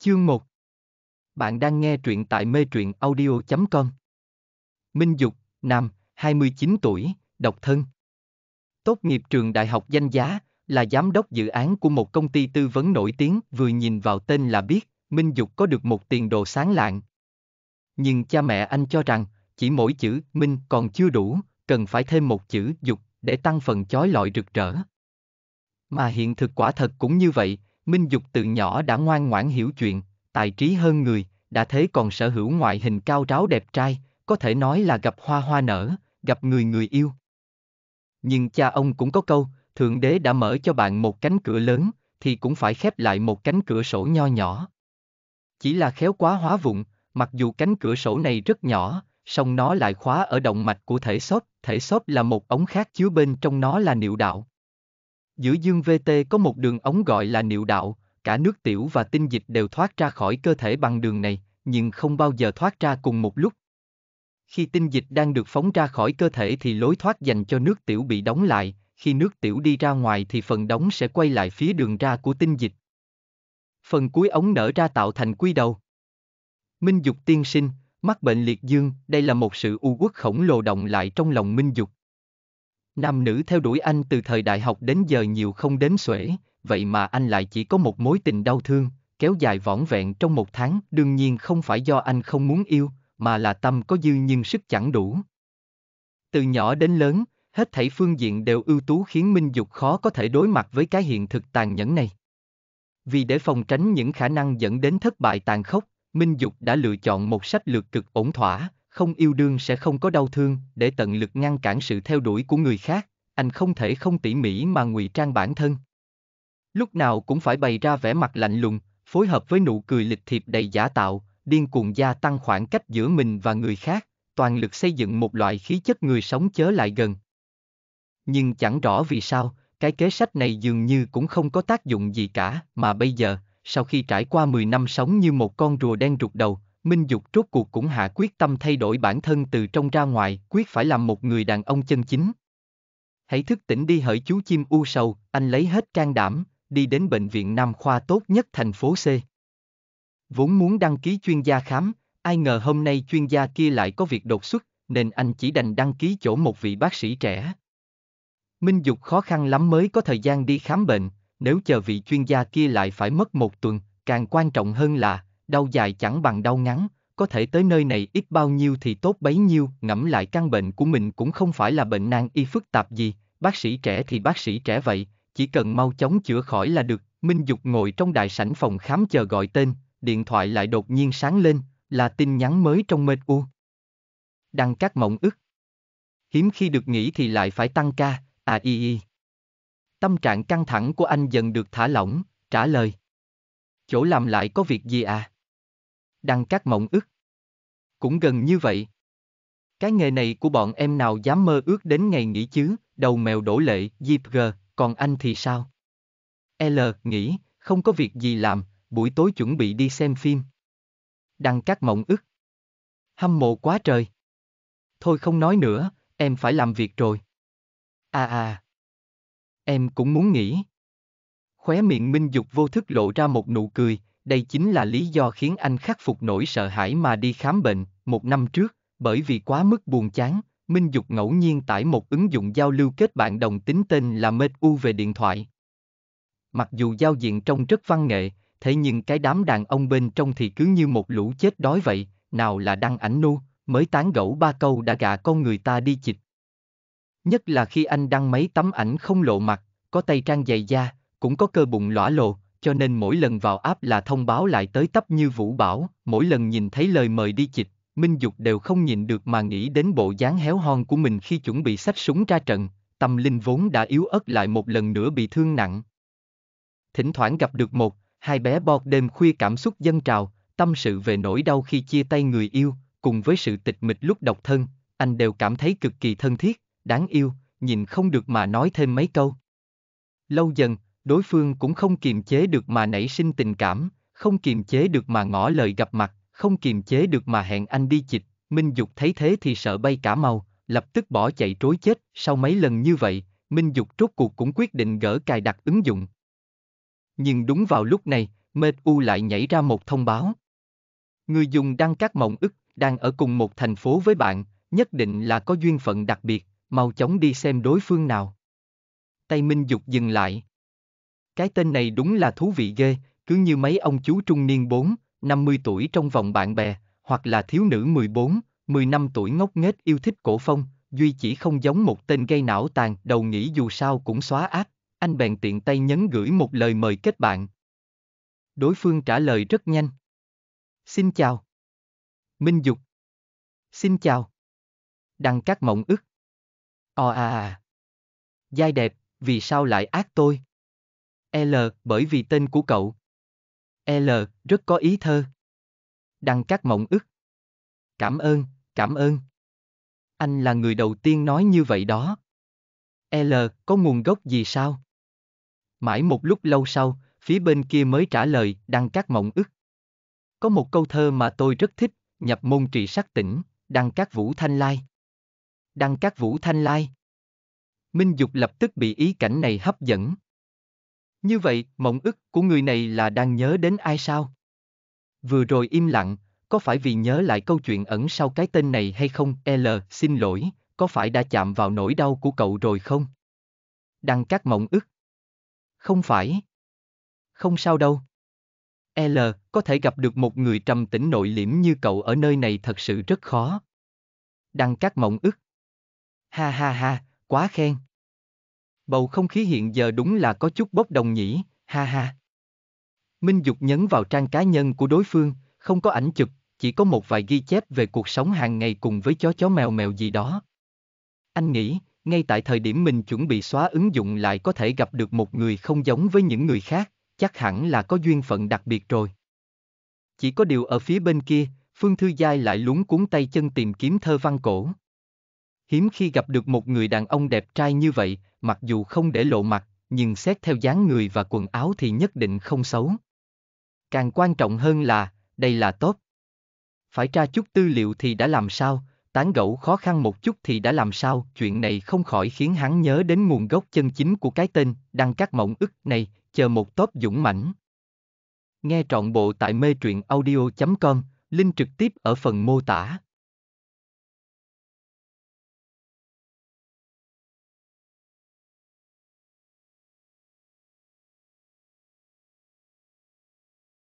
Chương 1 Bạn đang nghe truyện tại mê truyện audio.com Minh Dục, Nam, 29 tuổi, độc thân Tốt nghiệp trường đại học danh giá, là giám đốc dự án của một công ty tư vấn nổi tiếng vừa nhìn vào tên là biết, Minh Dục có được một tiền đồ sáng lạng. Nhưng cha mẹ anh cho rằng, chỉ mỗi chữ Minh còn chưa đủ, cần phải thêm một chữ Dục để tăng phần chói lọi rực rỡ. Mà hiện thực quả thật cũng như vậy, Minh Dục từ nhỏ đã ngoan ngoãn hiểu chuyện, tài trí hơn người, đã thế còn sở hữu ngoại hình cao ráo đẹp trai, có thể nói là gặp hoa hoa nở, gặp người người yêu. Nhưng cha ông cũng có câu, Thượng Đế đã mở cho bạn một cánh cửa lớn, thì cũng phải khép lại một cánh cửa sổ nho nhỏ. Chỉ là khéo quá hóa vụng, mặc dù cánh cửa sổ này rất nhỏ, song nó lại khóa ở động mạch của thể xốp, thể xốp là một ống khác chứa bên trong nó là niệu đạo. Giữa dương VT có một đường ống gọi là niệu đạo, cả nước tiểu và tinh dịch đều thoát ra khỏi cơ thể bằng đường này, nhưng không bao giờ thoát ra cùng một lúc. Khi tinh dịch đang được phóng ra khỏi cơ thể thì lối thoát dành cho nước tiểu bị đóng lại, khi nước tiểu đi ra ngoài thì phần đóng sẽ quay lại phía đường ra của tinh dịch. Phần cuối ống nở ra tạo thành quy đầu. Minh dục tiên sinh, mắc bệnh liệt dương, đây là một sự u uất khổng lồ động lại trong lòng Minh dục. Nam nữ theo đuổi anh từ thời đại học đến giờ nhiều không đếm xuể, vậy mà anh lại chỉ có một mối tình đau thương, kéo dài võn vẹn trong một tháng. Đương nhiên không phải do anh không muốn yêu, mà là tâm có dư nhưng sức chẳng đủ. Từ nhỏ đến lớn, hết thảy phương diện đều ưu tú khiến Minh Dục khó có thể đối mặt với cái hiện thực tàn nhẫn này. Vì để phòng tránh những khả năng dẫn đến thất bại tàn khốc, Minh Dục đã lựa chọn một sách lược cực ổn thỏa, không yêu đương sẽ không có đau thương, để tận lực ngăn cản sự theo đuổi của người khác, anh không thể không tỉ mỉ mà ngụy trang bản thân. Lúc nào cũng phải bày ra vẻ mặt lạnh lùng, phối hợp với nụ cười lịch thiệp đầy giả tạo, điên cuồng gia tăng khoảng cách giữa mình và người khác, toàn lực xây dựng một loại khí chất người sống chớ lại gần. Nhưng chẳng rõ vì sao, cái kế sách này dường như cũng không có tác dụng gì cả, mà bây giờ, sau khi trải qua 10 năm sống như một con rùa đen rụt đầu, Minh Dục rốt cuộc cũng hạ quyết tâm thay đổi bản thân từ trong ra ngoài, quyết phải làm một người đàn ông chân chính. Hãy thức tỉnh đi hỡi chú chim u sầu, anh lấy hết can đảm, đi đến bệnh viện Nam Khoa tốt nhất thành phố C. Vốn muốn đăng ký chuyên gia khám, ai ngờ hôm nay chuyên gia kia lại có việc đột xuất, nên anh chỉ đành đăng ký chỗ một vị bác sĩ trẻ. Minh Dục khó khăn lắm mới có thời gian đi khám bệnh, nếu chờ vị chuyên gia kia lại phải mất một tuần, càng quan trọng hơn là đau dài chẳng bằng đau ngắn, có thể tới nơi này ít bao nhiêu thì tốt bấy nhiêu, ngẫm lại căn bệnh của mình cũng không phải là bệnh nan y phức tạp gì, bác sĩ trẻ thì bác sĩ trẻ vậy, chỉ cần mau chóng chữa khỏi là được, Minh Dục ngồi trong đại sảnh phòng khám chờ gọi tên, điện thoại lại đột nhiên sáng lên, là tin nhắn mới trong mệt u. Đăng các mộng ức. Hiếm khi được nghỉ thì lại phải tăng ca, à y y. Tâm trạng căng thẳng của anh dần được thả lỏng, trả lời. Chỗ làm lại có việc gì à? đăng các mộng ước Cũng gần như vậy. Cái nghề này của bọn em nào dám mơ ước đến ngày nghỉ chứ, đầu mèo đổ lệ, dịp g, còn anh thì sao? L, nghĩ, không có việc gì làm, buổi tối chuẩn bị đi xem phim. Đăng các mộng ước. Hâm mộ quá trời. Thôi không nói nữa, em phải làm việc rồi. À à. Em cũng muốn nghỉ. Khóe miệng Minh Dục vô thức lộ ra một nụ cười, đây chính là lý do khiến anh khắc phục nỗi sợ hãi mà đi khám bệnh, một năm trước, bởi vì quá mức buồn chán, Minh Dục ngẫu nhiên tải một ứng dụng giao lưu kết bạn đồng tính tên là MedU về điện thoại. Mặc dù giao diện trông rất văn nghệ, thế nhưng cái đám đàn ông bên trong thì cứ như một lũ chết đói vậy, nào là đăng ảnh nu, mới tán gẫu ba câu đã gạ con người ta đi chịch. Nhất là khi anh đăng mấy tấm ảnh không lộ mặt, có tay trang dày da, cũng có cơ bụng lõa lồ, cho nên mỗi lần vào app là thông báo lại tới tấp như vũ bảo, mỗi lần nhìn thấy lời mời đi chịch, Minh Dục đều không nhìn được mà nghĩ đến bộ dáng héo hon của mình khi chuẩn bị xách súng ra trận, tâm linh vốn đã yếu ớt lại một lần nữa bị thương nặng. Thỉnh thoảng gặp được một, hai bé bọt đêm khuya cảm xúc dân trào, tâm sự về nỗi đau khi chia tay người yêu, cùng với sự tịch mịch lúc độc thân, anh đều cảm thấy cực kỳ thân thiết, đáng yêu, nhìn không được mà nói thêm mấy câu. Lâu dần, đối phương cũng không kiềm chế được mà nảy sinh tình cảm, không kiềm chế được mà ngỏ lời gặp mặt, không kiềm chế được mà hẹn anh đi chịch, Minh Dục thấy thế thì sợ bay cả màu, lập tức bỏ chạy trối chết, sau mấy lần như vậy, Minh Dục rốt cuộc cũng quyết định gỡ cài đặt ứng dụng. Nhưng đúng vào lúc này, Mệt U lại nhảy ra một thông báo. Người dùng đăng các mộng ức, đang ở cùng một thành phố với bạn, nhất định là có duyên phận đặc biệt, mau chóng đi xem đối phương nào. Tay Minh Dục dừng lại, cái tên này đúng là thú vị ghê, cứ như mấy ông chú trung niên 4, 50 tuổi trong vòng bạn bè, hoặc là thiếu nữ 14, 15 tuổi ngốc nghếch yêu thích cổ phong, duy chỉ không giống một tên gây não tàn, đầu nghĩ dù sao cũng xóa ác, anh bèn tiện tay nhấn gửi một lời mời kết bạn. Đối phương trả lời rất nhanh. Xin chào. Minh Dục. Xin chào. Đăng các mộng ức. Ồ ờ à à. Giai đẹp, vì sao lại ác tôi? L, bởi vì tên của cậu. L, rất có ý thơ. Đăng các mộng ức. Cảm ơn, cảm ơn. Anh là người đầu tiên nói như vậy đó. L, có nguồn gốc gì sao? Mãi một lúc lâu sau, phía bên kia mới trả lời, đăng các mộng ức. Có một câu thơ mà tôi rất thích, nhập môn trị sắc tỉnh, đăng các vũ thanh lai. Đăng các vũ thanh lai. Minh Dục lập tức bị ý cảnh này hấp dẫn. Như vậy, mộng ức của người này là đang nhớ đến ai sao? Vừa rồi im lặng, có phải vì nhớ lại câu chuyện ẩn sau cái tên này hay không? L, xin lỗi, có phải đã chạm vào nỗi đau của cậu rồi không? Đăng các mộng ức. Không phải. Không sao đâu. L, có thể gặp được một người trầm tĩnh nội liễm như cậu ở nơi này thật sự rất khó. Đăng các mộng ức. Ha ha ha, quá khen. Bầu không khí hiện giờ đúng là có chút bốc đồng nhỉ, ha ha. Minh Dục nhấn vào trang cá nhân của đối phương, không có ảnh chụp, chỉ có một vài ghi chép về cuộc sống hàng ngày cùng với chó chó mèo mèo gì đó. Anh nghĩ, ngay tại thời điểm mình chuẩn bị xóa ứng dụng lại có thể gặp được một người không giống với những người khác, chắc hẳn là có duyên phận đặc biệt rồi. Chỉ có điều ở phía bên kia, Phương Thư Giai lại lúng cuốn tay chân tìm kiếm thơ văn cổ. Hiếm khi gặp được một người đàn ông đẹp trai như vậy, mặc dù không để lộ mặt, nhưng xét theo dáng người và quần áo thì nhất định không xấu. Càng quan trọng hơn là, đây là tốt. Phải tra chút tư liệu thì đã làm sao, tán gẫu khó khăn một chút thì đã làm sao, chuyện này không khỏi khiến hắn nhớ đến nguồn gốc chân chính của cái tên, đăng các mộng ức này, chờ một tốt dũng mãnh. Nghe trọn bộ tại mê truyện audio.com, link trực tiếp ở phần mô tả.